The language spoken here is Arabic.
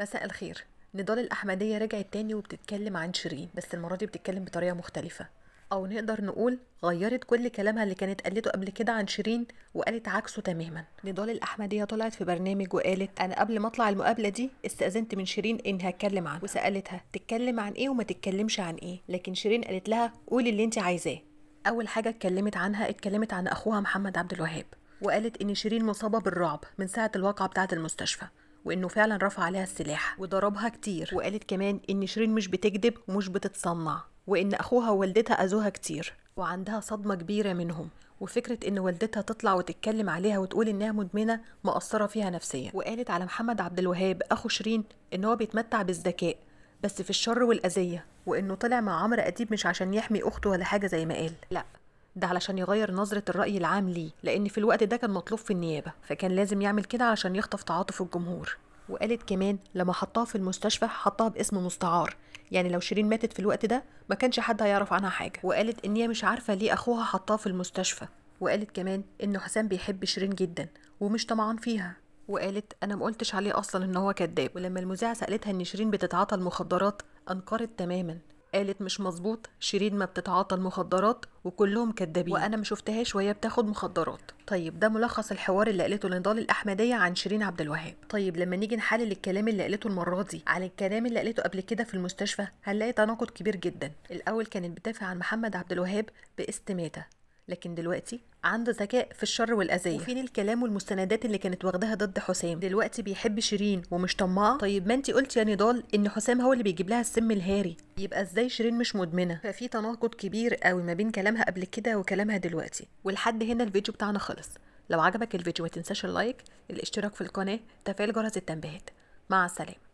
مساء الخير نضال الأحمدية رجعت تاني وبتتكلم عن شيرين بس المرة دي بتتكلم بطريقة مختلفة أو نقدر نقول غيرت كل كلامها اللي كانت قالته قبل كده عن شيرين وقالت عكسه تماما نضال الأحمدية طلعت في برنامج وقالت أنا قبل ما أطلع المقابلة دي استأذنت من شيرين إنها أتكلم عنها وسألتها تتكلم عن إيه وما تتكلمش عن إيه لكن شيرين قالت لها قولي اللي أنت عايزاه أول حاجة اتكلمت عنها اتكلمت عن أخوها محمد عبد الوهاب وقالت إن شيرين مصابة بالرعب من ساعة الواقعة بتاعة المستشفى وانه فعلا رفع عليها السلاح وضربها كتير وقالت كمان ان شيرين مش بتكذب ومش بتتصنع وان اخوها ووالدتها اذوها كتير وعندها صدمه كبيره منهم وفكرة إن والدتها تطلع وتتكلم عليها وتقول إنها مدمنة مأثرة فيها نفسيا وقالت على محمد عبد الوهاب أخو شيرين إن هو بيتمتع بالذكاء بس في الشر والأذية وإنه طلع مع عمرو أديب مش عشان يحمي أخته ولا حاجة زي ما قال لأ ده علشان يغير نظرة الرأي العام ليه لأن في الوقت ده كان مطلوب في النيابة فكان لازم يعمل كده علشان يخطف تعاطف الجمهور وقالت كمان لما حطها في المستشفى حطها باسم مستعار يعني لو شيرين ماتت في الوقت ده ما كانش حد هيعرف عنها حاجة وقالت إن هي مش عارفة ليه أخوها حطها في المستشفى وقالت كمان إنه حسام بيحب شيرين جدا ومش طمعان فيها وقالت انا ما قلتش عليه اصلا ان هو كذاب ولما المذيعه سالتها ان شيرين بتتعاطى المخدرات انكرت تماما قالت مش مظبوط شيرين ما بتتعاطى المخدرات وكلهم كدابين وانا ما شفتهاش وهي بتاخد مخدرات طيب ده ملخص الحوار اللي قالته نضال الاحمديه عن شيرين عبد الوهاب طيب لما نيجي نحلل الكلام اللي قالته المره دي على الكلام اللي قالته قبل كده في المستشفى هنلاقي تناقض كبير جدا الاول كانت بتدافع عن محمد عبد الوهاب باستماته لكن دلوقتي عنده ذكاء في الشر والأذية وفين الكلام والمستندات اللي كانت واخداها ضد حسام دلوقتي بيحب شيرين ومش طماعة طيب ما انت قلت يا نضال ان حسام هو اللي بيجيب لها السم الهاري يبقى ازاي شيرين مش مدمنة ففي تناقض كبير قوي ما بين كلامها قبل كده وكلامها دلوقتي ولحد هنا الفيديو بتاعنا خلص لو عجبك الفيديو ما تنساش اللايك الاشتراك في القناة تفعيل جرس التنبيهات مع السلامة